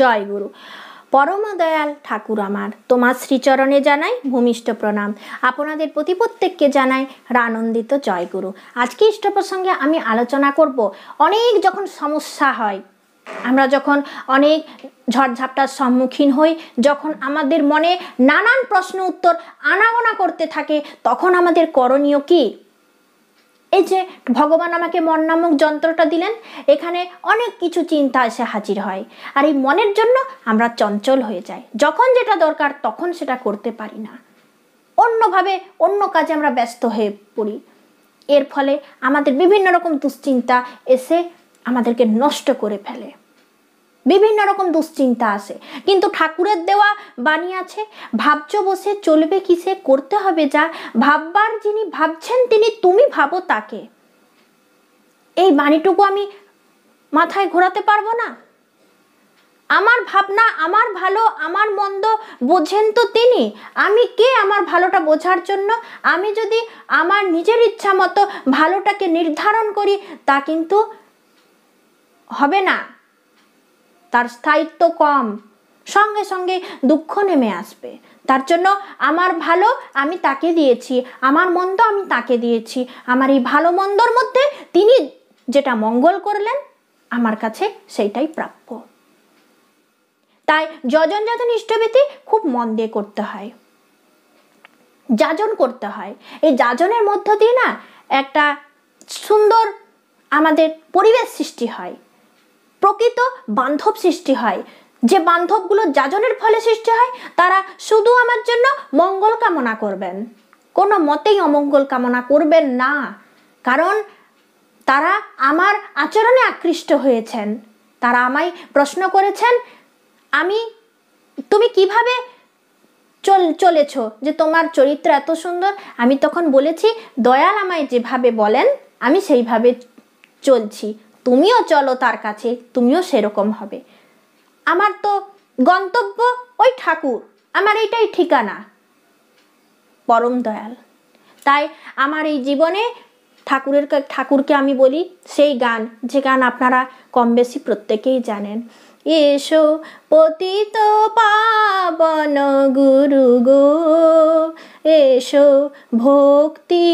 জয় গুরু পরম দয়াল ঠাকুর আমার তোমার শ্রীচরণে জানাই ভূমিষ্ঠ প্রণাম আপনাদের প্রতি প্রত্যেককে জানাই রানন্দিত জয়গুরু আজকে ইষ্ট প্রসঙ্গে আমি আলোচনা করব অনেক যখন সমস্যা হয় আমরা যখন অনেক ঝড়ঝাপটার সম্মুখীন হই যখন আমাদের মনে নানান প্রশ্ন উত্তর আনাগোনা করতে থাকে তখন আমাদের করণীয় কী এই যে ভগবান আমাকে মন নামক যন্ত্রটা দিলেন এখানে অনেক কিছু চিন্তা এসে হাজির হয় আর এই মনের জন্য আমরা চঞ্চল হয়ে যাই যখন যেটা দরকার তখন সেটা করতে পারি না অন্যভাবে অন্য কাজে আমরা ব্যস্ত হয়ে পড়ি এর ফলে আমাদের বিভিন্ন রকম দুশ্চিন্তা এসে আমাদেরকে নষ্ট করে ফেলে বিভিন্ন রকম দুশ্চিন্তা আসে কিন্তু ঠাকুরের দেওয়া বাণী আছে ভাবছ বসে চলবে কিসে করতে হবে যা ভাববার যিনি ভাবছেন তিনি তুমি ভাবো তাকে এই বাণীটুকু আমি মাথায় ঘোরাতে পারবো না আমার ভাবনা আমার ভালো আমার মন্দ বোঝেন তো তিনি আমি কে আমার ভালোটা বোঝার জন্য আমি যদি আমার নিজের ইচ্ছা মতো ভালোটাকে নির্ধারণ করি তা কিন্তু হবে না তার স্থায়িত্ব কম সঙ্গে সঙ্গে দুঃখ নেমে আসবে তার জন্য আমার ভালো আমি তাকে দিয়েছি আমার মন্দ আমি তাকে দিয়েছি আমার এই ভালো মন্দর মধ্যে তিনি যেটা মঙ্গল করলেন আমার কাছে সেইটাই প্রাপ্য তাই যজন যাজন ইষ্টবীতি খুব মন দিয়ে করতে হয় যাজন করতে হয় এই যাজনের মধ্য দিয়ে না একটা সুন্দর আমাদের পরিবেশ সৃষ্টি হয় প্রকৃত বান্ধব সৃষ্টি হয় যে বান্ধবগুলো যাজনের ফলে সৃষ্টি হয় তারা শুধু আমার জন্য মঙ্গল কামনা করবেন কোনো মতেই অমঙ্গল কামনা করবেন না কারণ তারা আমার আচরণে আকৃষ্ট হয়েছেন তারা আমায় প্রশ্ন করেছেন আমি তুমি কিভাবে চল চলেছ যে তোমার চরিত্র এত সুন্দর আমি তখন বলেছি দয়াল আমায় যেভাবে বলেন আমি সেইভাবে চলছি তুমিও চলো তার কাছে তুমিও সেরকম হবে আমার তো গন্তব্য ওই ঠাকুর আমার এইটাই ঠিকানা পরম দয়াল তাই আমার এই জীবনে ঠাকুরের ঠাকুরকে আমি বলি সেই গান যে গান আপনারা কম বেশি প্রত্যেকেই জানেন এসো পতিত পাবন গুরু গো এসো ভক্তি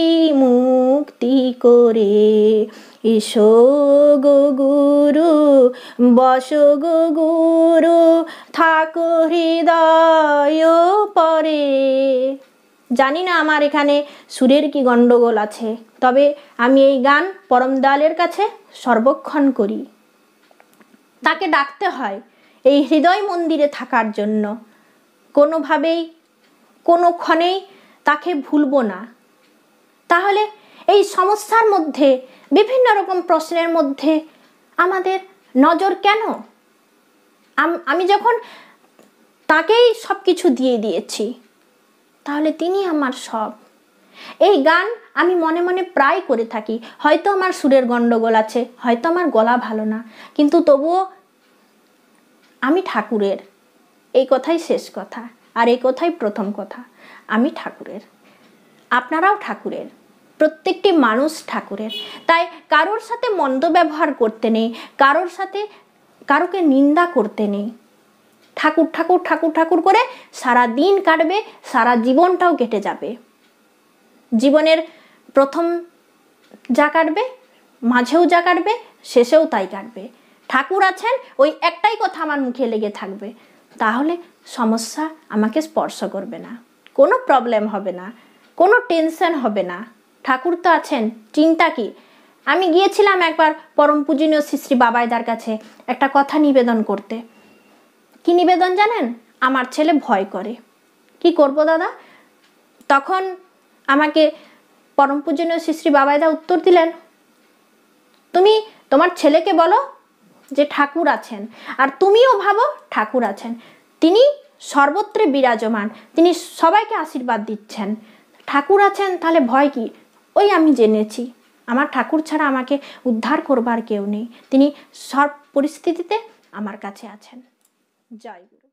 মুক্তি করে ইশো গো গুরু বস গো গুরু থাকো হৃদয় পরে জানি না আমার এখানে সুরের কি গণ্ডগোল আছে তবে আমি এই গান পরমদালের কাছে সর্বক্ষণ করি তাকে ডাকতে হয় এই হৃদয় মন্দিরে থাকার জন্য কোনোভাবেই কোনো ক্ষণেই তাকে ভুলব না তাহলে এই সমস্যার মধ্যে বিভিন্ন রকম প্রশ্নের মধ্যে আমাদের নজর কেন আমি যখন তাকেই সব কিছু দিয়ে দিয়েছি তাহলে তিনি আমার সব এই গান আমি মনে মনে প্রায় করে থাকি হয়তো আমার সুরের গণ্ডগোল আছে হয়তো আমার গলা ভালো না কিন্তু তবুও আমি ঠাকুরের এই কথাই শেষ কথা আর এই কথাই প্রথম কথা আমি ঠাকুরের আপনারাও ঠাকুরের প্রত্যেকটি মানুষ ঠাকুরের তাই কারোর সাথে মন্দ ব্যবহার করতে নেই কারোর সাথে কারোকে নিন্দা করতে নেই ঠাকুর ঠাকুর ঠাকুর ঠাকুর করে সারা দিন কাটবে সারা জীবনটাও কেটে যাবে জীবনের প্রথম যা কাটবে মাঝেও যা কাটবে শেষেও তাই কাটবে ঠাকুর আছেন ওই একটাই কথা আমার মুখে লেগে থাকবে তাহলে সমস্যা আমাকে স্পর্শ করবে না কোনো প্রবলেম হবে না কোনো টেনশন হবে না ঠাকুর তো আছেন চিন্তা কি আমি গিয়েছিলাম একবার পরম পূজনীয় শ্রী বাবাইদার কাছে একটা কথা নিবেদন করতে কি নিবেদন জানেন আমার ছেলে ভয় করে কি করব দাদা তখন আমাকে পরম পূজনীয় শ্রী বাবাইদা উত্তর দিলেন তুমি তোমার ছেলেকে বলো যে ঠাকুর আছেন আর তুমিও ভাবো ঠাকুর আছেন তিনি সর্বত্রে বিরাজমান তিনি সবাইকে আশীর্বাদ দিচ্ছেন ঠাকুর আছেন তাহলে ভয় কি ওই আমি জেনেছি আমার ঠাকুর ছাড়া আমাকে উদ্ধার করবার কেউ নেই তিনি সব পরিস্থিতিতে আমার কাছে আছেন জয় গুরু